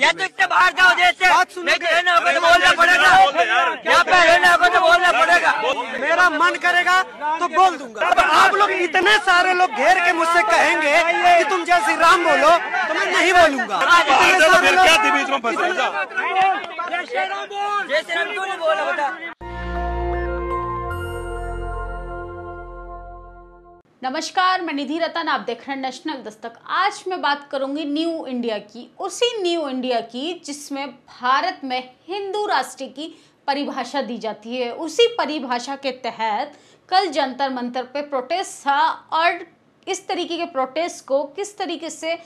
या तो इतने बाहर जाओ जैसे नहीं तो बोलना पड़ेगा यहाँ पे रहना होगा तो बोलना पड़ेगा मेरा मन करेगा तो बोल दूंगा अब आप लोग इतने सारे लोग घेर के मुझसे कहेंगे कि तुम जय श्री राम बोलो तो मैं नहीं बोलूंगा नमस्कार मैं निधि रतन आप देख रहे हैं नेशनल दस्तक आज मैं बात करूंगी न्यू इंडिया की उसी न्यू इंडिया की जिसमें भारत में हिंदू राष्ट्र की परिभाषा दी जाती है उसी परिभाषा के तहत कल जंतर मंतर पे प्रोटेस्ट था और इस तरीके के प्रोटेस्ट को किस तरीके से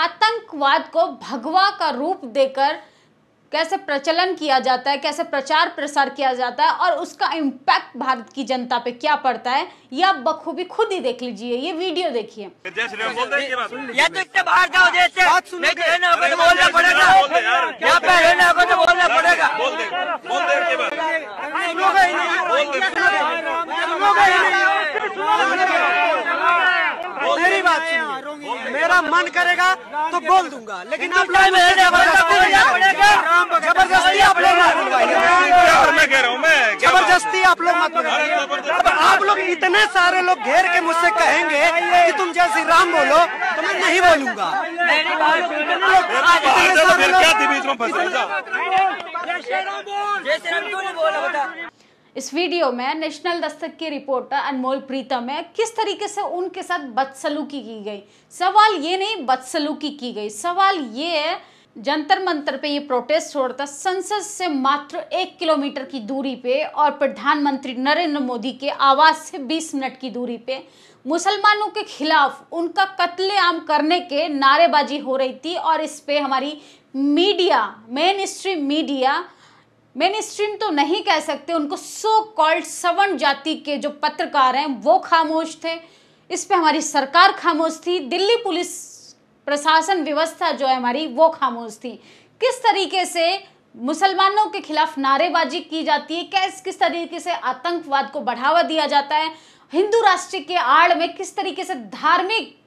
आतंकवाद को भगवा का रूप देकर कैसे प्रचलन किया जाता है कैसे प्रचार प्रसार किया जाता है और उसका इम्पैक्ट भारत की जनता पे क्या पड़ता है ये आप बखूबी खुद ही देख लीजिए ये वीडियो देखिए मेरा मन करेगा तो बोल दूंगा लेकिन आप में जबरदस्ती आप लोग जबरदस्ती आप लोग मत अब आप लोग इतने सारे लोग घेर के मुझसे कहेंगे कि तुम जैसे राम बोलो तो मैं नहीं बोलूंगा जैसे राम बोल जैसे राम क्यों नहीं बोला बता इस वीडियो में नेशनल दस्तक की रिपोर्टर अनमोल प्रीतम है किस तरीके से उनके साथ बदसलूकी की गई सवाल ये नहीं बदसलूकी की गई सवाल ये है जंतर मंतर पे ये प्रोटेस्ट छोड़ था संसद से मात्र एक किलोमीटर की दूरी पे और प्रधानमंत्री नरेंद्र मोदी के आवास से 20 मिनट की दूरी पे मुसलमानों के खिलाफ उनका कत्लेआम करने के नारेबाजी हो रही थी और इस पे हमारी media mainstream media mainstream तो नहीं कह सकते उनको सो कॉल्ड सवर्ण जाति के जो पत्रकार हैं वो खामोश थे इस पे हमारी सरकार खामोश थी दिल्ली पुलिस प्रशासन व्यवस्था जो है हमारी वो खामोश थी किस तरीके से मुसलमानों के खिलाफ नारेबाजी की जाती है कैस किस तरीके से आतंकवाद को बढ़ावा दिया जाता है हिंदू राष्ट्र के आड़ में किस तरीके से धार्मिक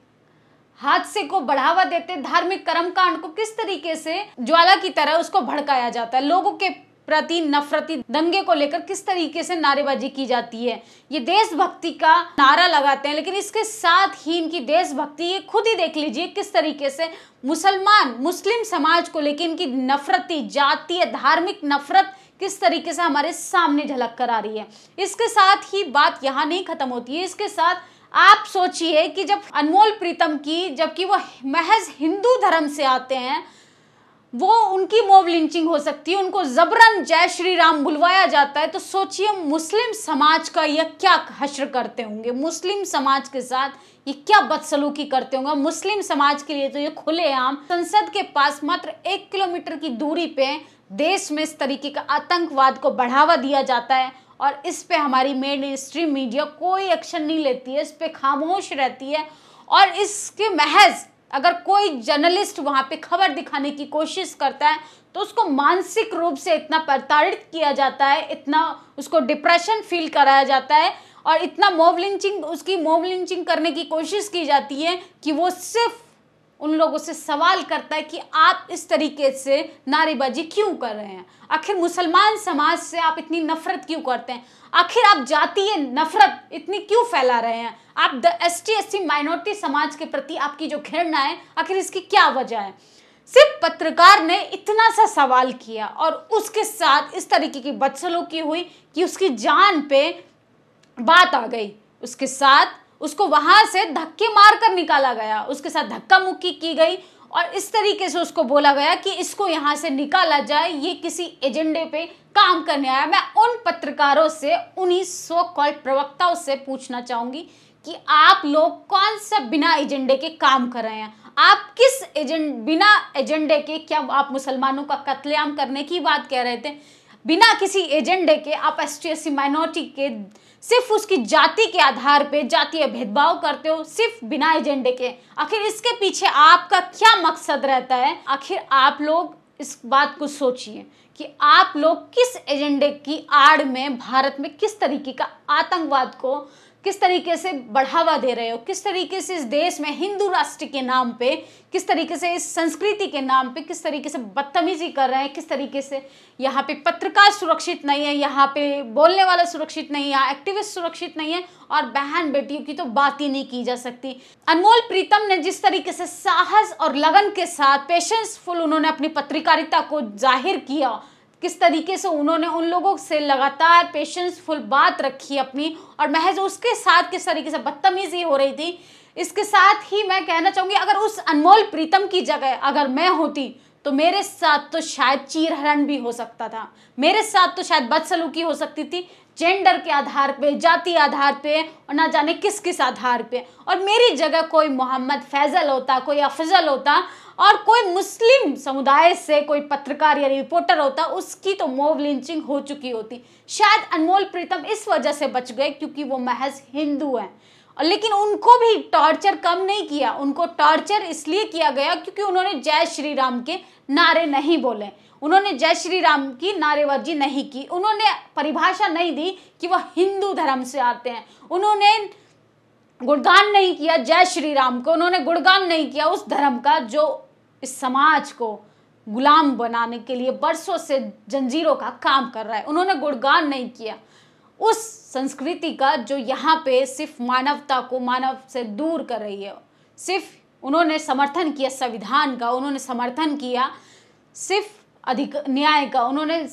हादसे को बढ़ावा देते धार्मिक कर्मकांड को किस तरीके से ज्वाला की तरह उसको भड़काया जाता है लोगों के प्रति नफरती दंगे को लेकर किस तरीके से नारेबाजी की जाती है ये देशभक्ति का नारा लगाते हैं लेकिन इसके साथ ही इनकी देशभक्ति ये खुद ही देख लीजिए किस तरीके से मुसलमान मुस्लिम समाज को लेकर इनकी नफरती जातीय धार्मिक नफरत किस तरीके से हमारे सामने झलक कर आ रही है इसके साथ ही बात यहाँ नहीं खत्म होती है इसके साथ आप सोचिए कि जब अनमोल प्रीतम की जबकि वो महज हिंदू धर्म से आते हैं वो उनकी मोब लिंचिंग हो सकती है उनको जबरन जय श्री राम बुलवाया जाता है तो सोचिए मुस्लिम समाज का यह क्या हश्र करते होंगे मुस्लिम समाज के साथ ये क्या बदसलूकी करते होंगे मुस्लिम समाज के लिए तो ये खुलेआम संसद के पास मात्र एक किलोमीटर की दूरी पे देश में इस तरीके का आतंकवाद को बढ़ावा दिया जाता है और इस पे हमारी मेन स्ट्रीम मीडिया कोई एक्शन नहीं लेती है इस पे खामोश रहती है और इसके महज अगर कोई जर्नलिस्ट वहां पे खबर दिखाने की कोशिश करता है तो उसको मानसिक रूप से इतना प्रताड़ित किया जाता है इतना उसको डिप्रेशन फील कराया जाता है और इतना मोब लिंचिंग उसकी मोब लिंचिंग करने की कोशिश की जाती है कि वो सिर्फ उन लोगों से सवाल करता है कि आप इस तरीके से नारेबाजी क्यों कर रहे हैं आखिर मुसलमान समाज से आप इतनी नफरत क्यों करते हैं आखिर आप जातीय नफरत इतनी क्यों फैला रहे हैं आप the S T S C minority समाज के प्रति आपकी जो घृणा है आखिर इसकी क्या वजह है सिर्फ पत्रकार ने इतना सा सवाल किया और उसके साथ इस तरीके की बदसलूकी हुई कि उसकी जान पे बात आ गई उसके साथ उसको वहां से धक्के मार कर निकाला गया उसके साथ धक्का मुक्की की गई और इस तरीके से उसको बोला गया कि इसको यहां से निकाला जाए ये किसी एजेंडे पे काम करने आया मैं उन पत्रकारों से उन्हीं सो कॉल प्रवक्ताओं से पूछना चाहूंगी कि आप लोग कौन सा बिना एजेंडे के काम कर रहे हैं आप किस एजेंड बिना एजेंडे के क्या आप मुसलमानों का कत्लेआम करने की बात कह रहे थे बिना किसी एजेंडे के आप एस टी माइनॉरिटी के सिर्फ उसकी जाति के आधार पे जातीय भेदभाव करते हो सिर्फ बिना एजेंडे के आखिर इसके पीछे आपका क्या मकसद रहता है आखिर आप लोग इस बात को सोचिए कि आप लोग किस एजेंडे की आड़ में भारत में किस तरीके का आतंकवाद को किस तरीके से बढ़ावा दे रहे हो किस तरीके से इस देश में हिंदू राष्ट्र के नाम पे किस तरीके से इस संस्कृति के नाम पे किस तरीके से बदतमीजी कर रहे हैं किस तरीके से यहाँ पे पत्रकार सुरक्षित नहीं है यहाँ पे बोलने वाला सुरक्षित नहीं है एक्टिविस्ट सुरक्षित नहीं है और बहन बेटियों की तो बात ही नहीं की जा सकती अनमोल प्रीतम ने जिस तरीके से साहस और लगन के साथ पेशेंसफुल उन्होंने अपनी पत्रकारिता को जाहिर किया किस तरीके से उन्होंने उन लोगों से लगातार पेशेंसफुल बात रखी अपनी और महज उसके साथ किस तरीके से बदतमीजी हो रही थी इसके साथ ही मैं कहना चाहूँगी अगर उस अनमोल प्रीतम की जगह अगर मैं होती तो मेरे साथ तो शायद चीरहरण भी हो सकता था मेरे साथ तो शायद बदसलूकी हो सकती थी जेंडर के आधार पे जाति आधार पे और ना जाने किस किस आधार पे और मेरी जगह कोई मोहम्मद फैजल होता कोई अफजल होता और कोई मुस्लिम समुदाय से कोई पत्रकार या रिपोर्टर होता उसकी तो मोव लिंचिंग हो चुकी होती शायद अनमोल प्रीतम इस वजह से बच गए क्योंकि वो महज हिंदू हैं लेकिन उनको भी टॉर्चर कम नहीं किया उनको टॉर्चर इसलिए किया गया क्योंकि उन्होंने जय श्री राम के नारे नहीं बोले उन्होंने जय श्री राम की नारेबाजी नहीं की उन्होंने परिभाषा नहीं दी कि वह हिंदू धर्म से आते हैं उन्होंने गुणगान नहीं किया जय श्री राम को उन्होंने गुणगान नहीं किया उस धर्म का जो इस समाज को गुलाम बनाने के लिए बरसों से जंजीरों का काम कर रहा है उन्होंने गुणगान नहीं किया उस संस्कृति का जो यहाँ पे सिर्फ मानवता को मानव से दूर कर रही है सिर्फ उन्होंने समर्थन किया संविधान का उन्होंने समर्थन किया सिर्फ अधिक न्याय का उन्होंने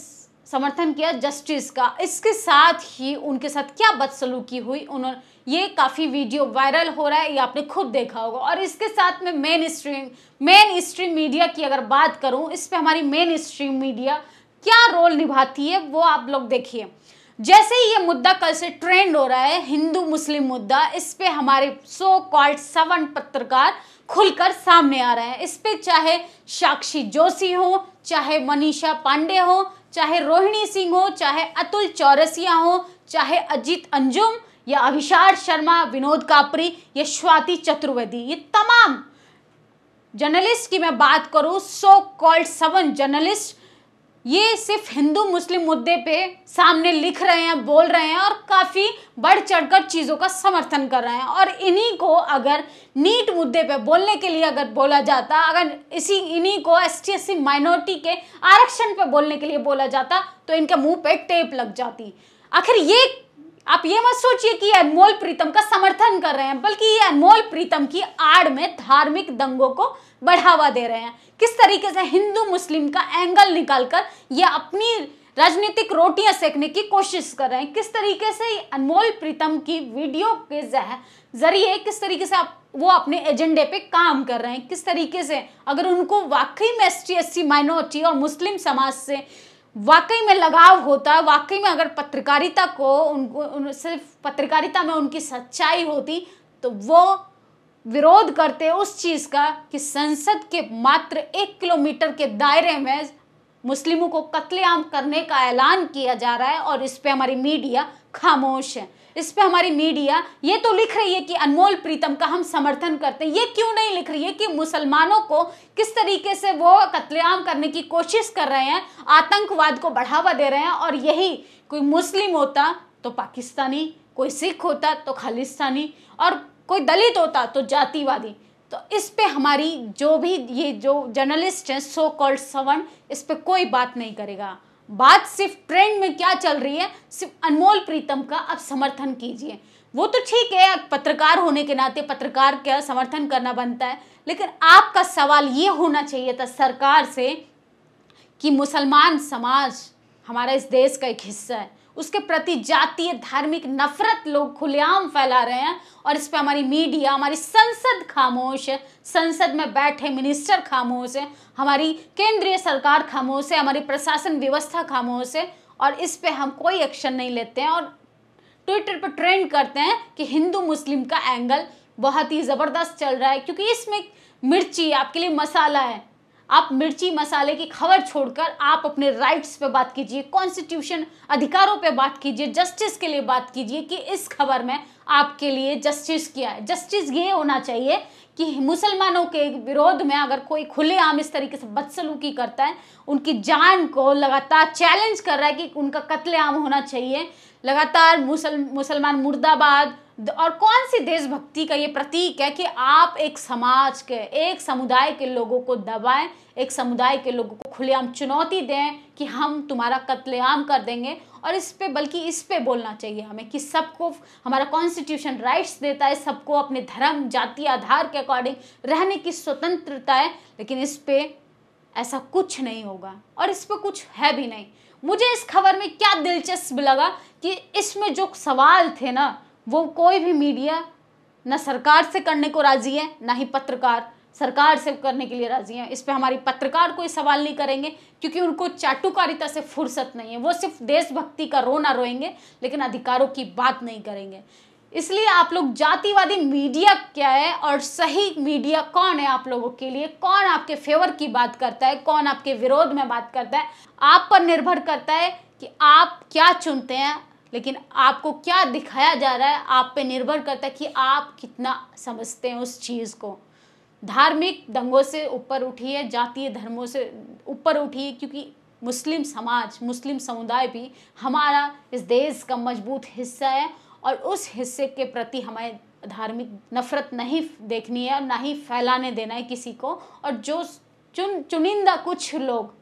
समर्थन किया जस्टिस का इसके साथ ही उनके साथ क्या बदसलूकी हुई उन्होंने ये काफ़ी वीडियो वायरल हो रहा है ये आपने खुद देखा होगा और इसके साथ में mainstream mainstream media की अगर बात करूँ इस पर हमारी मेन स्ट्रीम मीडिया क्या रोल निभाती है वो आप लोग देखिए जैसे ही ये मुद्दा कल से ट्रेंड हो रहा है हिंदू मुस्लिम मुद्दा इस पे हमारे सो कॉल्ड सवन पत्रकार खुलकर सामने आ रहे हैं इस पे चाहे साक्षी जोशी हो चाहे मनीषा पांडे हो चाहे रोहिणी सिंह हो चाहे अतुल चौरसिया हो चाहे अजीत अंजुम या अभिषार शर्मा विनोद कापरी या स्वाति चतुर्वेदी ये तमाम जर्नलिस्ट की मैं बात करूं सो कॉल्ड सवन जर्नलिस्ट ये सिर्फ हिंदू मुस्लिम मुद्दे पे सामने लिख रहे हैं बोल रहे हैं और काफ़ी बढ़ चढ़कर चीज़ों का समर्थन कर रहे हैं और इन्हीं को अगर नीट मुद्दे पे बोलने के लिए अगर बोला जाता अगर इसी इन्हीं को S T S C minority के आरक्षण पे बोलने के लिए बोला जाता तो इनके मुंह पे टेप लग जाती आखिर ये आप ये मत सोचिए कि अनमोल प्रीतम का समर्थन कर रहे हैं बल्कि ये अनमोल प्रीतम की आड़ में धार्मिक दंगों को बढ़ावा दे रहे हैं किस तरीके से हिंदू मुस्लिम का एंगल निकालकर ये अपनी राजनीतिक रोटियां सेकने की कोशिश कर रहे हैं किस तरीके से अनमोल प्रीतम की वीडियो के जरिए किस तरीके से आप वो अपने एजेंडे पे काम कर रहे हैं किस तरीके से अगर उनको वाकई में एस टी माइनॉरिटी और मुस्लिम समाज से वाकई में लगाव होता है वाकई में अगर पत्रकारिता को उन, सिर्फ पत्रकारिता में उनकी सच्चाई होती तो वो विरोध करते उस चीज़ का कि संसद के मात्र एक किलोमीटर के दायरे में मुस्लिमों को कत्लेआम करने का ऐलान किया जा रहा है और इस पर हमारी मीडिया खामोश है इस पर हमारी मीडिया ये तो लिख रही है कि अनमोल प्रीतम का हम समर्थन करते हैं ये क्यों नहीं लिख रही है कि मुसलमानों को किस तरीके से वो कत्लेआम करने की कोशिश कर रहे हैं आतंकवाद को बढ़ावा दे रहे हैं और यही कोई मुस्लिम होता तो पाकिस्तानी कोई सिख होता तो खालिस्तानी और कोई दलित होता तो जातिवादी तो इस पे हमारी जो भी ये जो जर्नलिस्ट हैं सो कॉल्ड सवर्ण इस पे कोई बात नहीं करेगा बात सिर्फ ट्रेंड में क्या चल रही है सिर्फ अनमोल प्रीतम का आप समर्थन कीजिए वो तो ठीक है पत्रकार होने के नाते पत्रकार का समर्थन करना बनता है लेकिन आपका सवाल ये होना चाहिए था सरकार से कि मुसलमान समाज हमारा इस देश का एक हिस्सा है उसके प्रति जातीय धार्मिक नफरत लोग खुलेआम फैला रहे हैं और इस पर हमारी मीडिया हमारी संसद खामोश है संसद में बैठे मिनिस्टर खामोश है हमारी केंद्रीय सरकार खामोश है हमारी प्रशासन व्यवस्था खामोश है और इस पर हम कोई एक्शन नहीं लेते हैं और ट्विटर पर ट्रेंड करते हैं कि हिंदू मुस्लिम का एंगल बहुत ही ज़बरदस्त चल रहा है क्योंकि इसमें मिर्ची आपके लिए मसाला है आप मिर्ची मसाले की खबर छोड़कर आप अपने राइट्स पे बात कीजिए कॉन्स्टिट्यूशन अधिकारों पे बात कीजिए जस्टिस के लिए बात कीजिए कि इस खबर में आपके लिए जस्टिस क्या है जस्टिस ये होना चाहिए कि मुसलमानों के विरोध में अगर कोई खुलेआम इस तरीके से बदसलूकी करता है उनकी जान को लगातार चैलेंज कर रहा है कि उनका कत्लेआम होना चाहिए लगातार मुसल मुसलमान मुर्दाबाद और कौन सी देशभक्ति का ये प्रतीक है कि आप एक समाज के एक समुदाय के लोगों को दबाएं एक समुदाय के लोगों को खुलेआम चुनौती दें कि हम तुम्हारा कत्लेआम कर देंगे और इस पे बल्कि इस पे बोलना चाहिए हमें कि सबको हमारा कॉन्स्टिट्यूशन राइट्स देता है सबको अपने धर्म जाति आधार के अकॉर्डिंग रहने की स्वतंत्रता है लेकिन इस पे ऐसा कुछ नहीं होगा और इस पर कुछ है भी नहीं मुझे इस खबर में क्या दिलचस्प लगा कि इसमें जो सवाल थे ना वो कोई भी मीडिया ना सरकार से करने को राजी है ना ही पत्रकार सरकार से करने के लिए राजी है इस पर हमारी पत्रकार कोई सवाल नहीं करेंगे क्योंकि उनको चाटुकारिता से फुर्सत नहीं है वो सिर्फ देशभक्ति का रोना रोएंगे लेकिन अधिकारों की बात नहीं करेंगे इसलिए आप लोग जातिवादी मीडिया क्या है और सही मीडिया कौन है आप लोगों के लिए कौन आपके फेवर की बात करता है कौन आपके विरोध में बात करता है आप पर निर्भर करता है कि आप क्या चुनते हैं लेकिन आपको क्या दिखाया जा रहा है आप पे निर्भर करता है कि आप कितना समझते हैं उस चीज़ को धार्मिक दंगों से ऊपर उठिए जातीय धर्मों से ऊपर उठिए क्योंकि मुस्लिम समाज मुस्लिम समुदाय भी हमारा इस देश का मजबूत हिस्सा है और उस हिस्से के प्रति हमें धार्मिक नफरत नहीं देखनी है और ना ही फैलाने देना है किसी को और जो चुन चुनिंदा कुछ लोग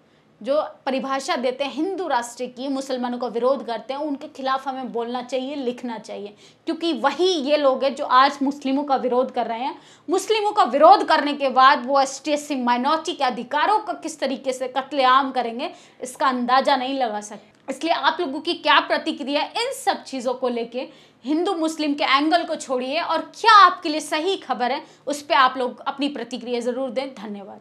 जो परिभाषा देते हैं हिंदू राष्ट्र की मुसलमानों का विरोध करते हैं उनके खिलाफ हमें बोलना चाहिए लिखना चाहिए क्योंकि वही ये लोग हैं जो आज मुस्लिमों का विरोध कर रहे हैं मुस्लिमों का विरोध करने के बाद वो एस टी माइनॉरिटी के अधिकारों का किस तरीके से कत्लेआम करेंगे इसका अंदाजा नहीं लगा सकते इसलिए आप लोगों की क्या प्रतिक्रिया इन सब चीज़ों को लेके हिंदू मुस्लिम के एंगल को छोड़िए और क्या आपके लिए सही खबर है उस पर आप लोग अपनी प्रतिक्रिया ज़रूर दें धन्यवाद